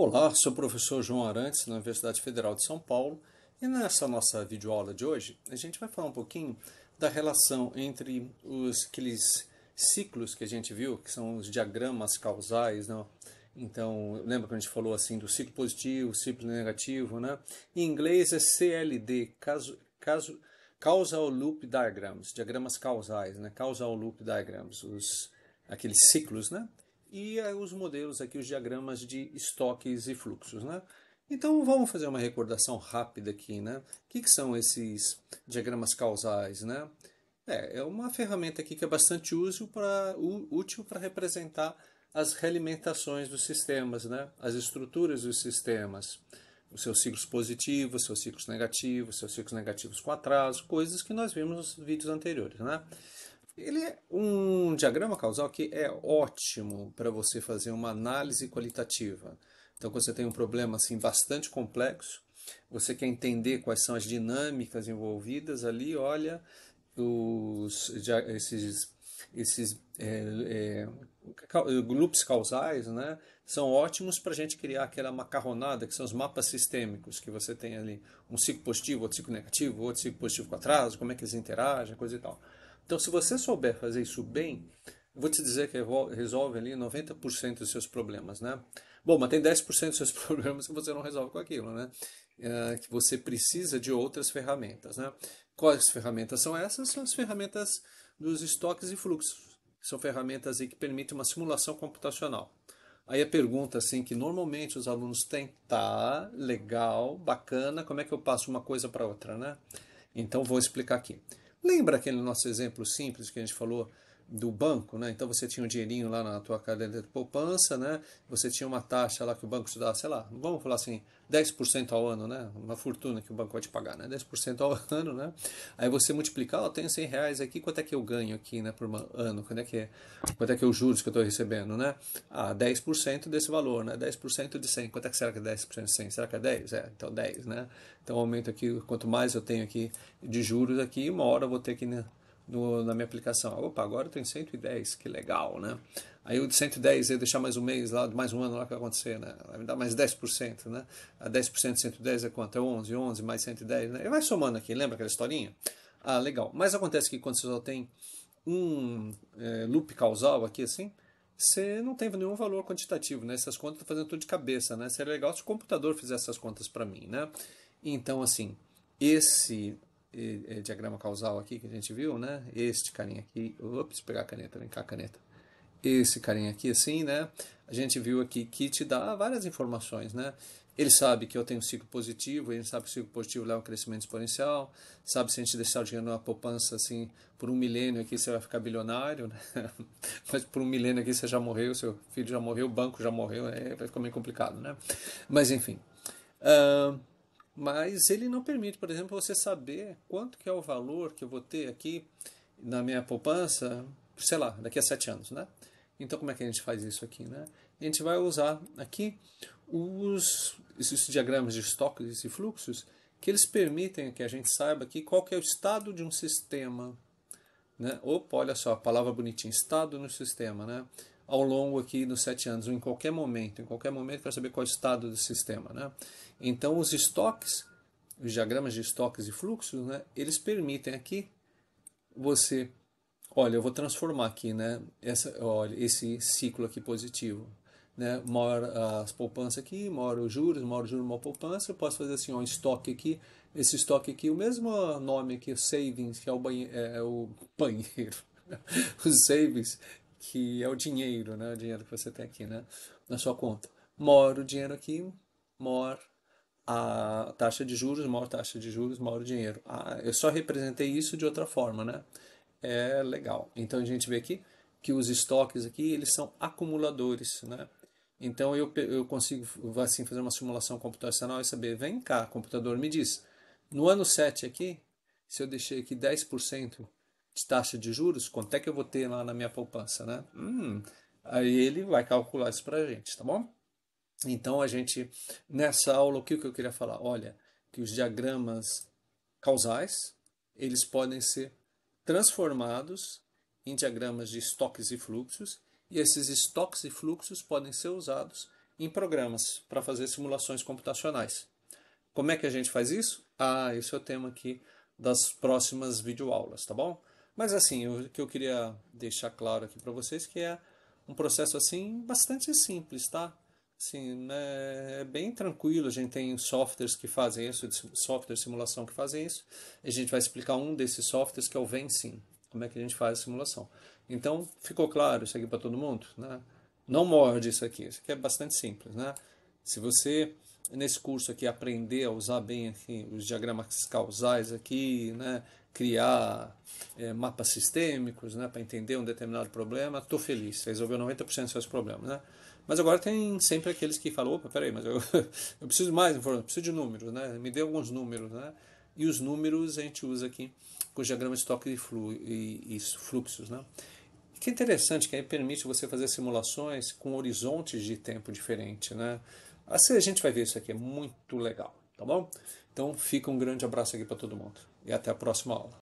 Olá, sou o professor João Arantes, da Universidade Federal de São Paulo, e nessa nossa videoaula de hoje a gente vai falar um pouquinho da relação entre os aqueles ciclos que a gente viu, que são os diagramas causais, né? Então, lembra que a gente falou assim do ciclo positivo, ciclo negativo, né? Em inglês é CLD, caso, caso, causal loop diagrams, diagramas causais, né? Causal loop diagrams, os, aqueles ciclos, né? e eh, os modelos aqui, os diagramas de estoques e fluxos. Né? Então vamos fazer uma recordação rápida aqui. Né? O que, que são esses diagramas causais? Né? É, é uma ferramenta aqui que é bastante útil para útil para representar as realimentações dos sistemas, né? as estruturas dos sistemas, os seus ciclos positivos, seus ciclos negativos, seus ciclos negativos com atraso, coisas que nós vimos nos vídeos anteriores. Né? Ele é um diagrama causal que é ótimo para você fazer uma análise qualitativa. Então, quando você tem um problema assim bastante complexo, você quer entender quais são as dinâmicas envolvidas ali, olha os, esses, esses é, é, loops causais, né? São ótimos para a gente criar aquela macarronada que são os mapas sistêmicos que você tem ali. Um ciclo positivo, outro ciclo negativo, outro ciclo positivo com atraso, como é que eles interagem, coisa e tal. Então, se você souber fazer isso bem, vou te dizer que resolve ali 90% dos seus problemas, né? Bom, mas tem 10% dos seus problemas que você não resolve com aquilo, né? É, que você precisa de outras ferramentas, né? Quais ferramentas são essas? São as ferramentas dos estoques e fluxos. São ferramentas aí que permitem uma simulação computacional. Aí a pergunta assim que normalmente os alunos têm, tá, legal, bacana, como é que eu passo uma coisa para outra, né? Então vou explicar aqui. Lembra aquele nosso exemplo simples que a gente falou do banco, né? Então você tinha um dinheirinho lá na tua caderneta de poupança, né? Você tinha uma taxa lá que o banco te dava, sei lá, vamos falar assim, 10% ao ano, né? Uma fortuna que o banco vai te pagar, né? 10% ao ano, né? Aí você multiplicar, ó, tenho 100 reais aqui, quanto é que eu ganho aqui, né, por ano? Quanto é que é? Quanto é que é os juros que eu estou recebendo, né? Ah, 10% desse valor, né? 10% de 100. Quanto é que será que é 10% de 100? Será que é 10? É, então 10, né? Então aumento aqui, quanto mais eu tenho aqui de juros aqui, uma hora eu vou ter que né, no, na minha aplicação. Opa, agora eu tenho 110, que legal, né? Aí o de 110, eu deixar mais um mês lá, mais um ano lá que vai acontecer, né? Vai me dar mais 10%, né? A 10% de 110 é quanto? É 11, 11 mais 110, né? Ele vai somando aqui, lembra aquela historinha? Ah, legal. Mas acontece que quando você só tem um é, loop causal aqui, assim, você não tem nenhum valor quantitativo, né? Essas contas estão tá fazendo tudo de cabeça, né? Seria legal se o computador fizesse essas contas para mim, né? Então, assim, esse diagrama causal aqui que a gente viu, né? Este carinha aqui, ops, pegar a caneta, vem cá a caneta. Esse carinha aqui, assim, né? A gente viu aqui que te dá várias informações, né? Ele sabe que eu tenho um ciclo positivo, ele sabe que o ciclo positivo leva um crescimento exponencial, sabe se a gente deixar o dinheiro na poupança assim por um milênio aqui você vai ficar bilionário, né? mas por um milênio aqui você já morreu, seu filho já morreu, o banco já morreu, né? vai ficar meio complicado, né? Mas enfim. Uh, mas ele não permite, por exemplo, você saber quanto que é o valor que eu vou ter aqui na minha poupança, sei lá, daqui a sete anos, né? Então como é que a gente faz isso aqui, né? A gente vai usar aqui os esses diagramas de estoques e fluxos que eles permitem que a gente saiba aqui qual que é o estado de um sistema, né? Opa, olha só, a palavra bonitinha, estado no sistema, né? ao longo aqui dos sete anos, ou em qualquer momento. Em qualquer momento, para saber qual é o estado do sistema. Né? Então, os estoques, os diagramas de estoques e fluxos, né, eles permitem aqui você. Olha, eu vou transformar aqui né, essa, olha, esse ciclo aqui positivo. Né, mora as poupanças aqui, mora os juros, mora o juro, mora a poupança. Eu posso fazer assim, ó, um estoque aqui, esse estoque aqui, o mesmo nome aqui, savings, que é o, banheiro, é, é o banheiro, os savings, que é o dinheiro, né? O dinheiro que você tem aqui, né? Na sua conta. Mora o dinheiro aqui, mora a taxa de juros, maior taxa de juros, maior dinheiro. Ah, eu só representei isso de outra forma, né? É legal. Então a gente vê aqui que os estoques aqui, eles são acumuladores, né? Então eu, eu consigo assim, fazer uma simulação computacional e saber, vem cá, computador, me diz, no ano 7 aqui, se eu deixei aqui 10% de taxa de juros, quanto é que eu vou ter lá na minha poupança, né? Hum, aí ele vai calcular isso para a gente, tá bom? Então a gente, nessa aula, o que eu queria falar? Olha, que os diagramas causais, eles podem ser transformados em diagramas de estoques e fluxos, e esses estoques e fluxos podem ser usados em programas para fazer simulações computacionais. Como é que a gente faz isso? Ah, esse é o tema aqui das próximas videoaulas, tá bom? Mas assim, o que eu queria deixar claro aqui para vocês que é um processo assim bastante simples, tá? Assim, né, é bem tranquilo, a gente tem softwares que fazem isso, softwares de simulação que fazem isso. A gente vai explicar um desses softwares que é o Vensim, como é que a gente faz a simulação. Então, ficou claro isso aqui para todo mundo, né? Não morde isso aqui, isso aqui é bastante simples, né? Se você nesse curso aqui aprender a usar bem aqui, os diagramas causais aqui, né? criar é, mapas sistêmicos né? para entender um determinado problema, estou feliz, resolveu 90% dos seus problemas. Né? Mas agora tem sempre aqueles que falam, opa, peraí, mas eu, eu preciso de mais informação, preciso de números, né? me dê alguns números. Né? E os números a gente usa aqui com os diagramas de toque de flu, e, e fluxos. Né? Que interessante que aí permite você fazer simulações com horizontes de tempo diferente, né? Assim a gente vai ver isso aqui, é muito legal, tá bom? Então fica um grande abraço aqui para todo mundo e até a próxima aula.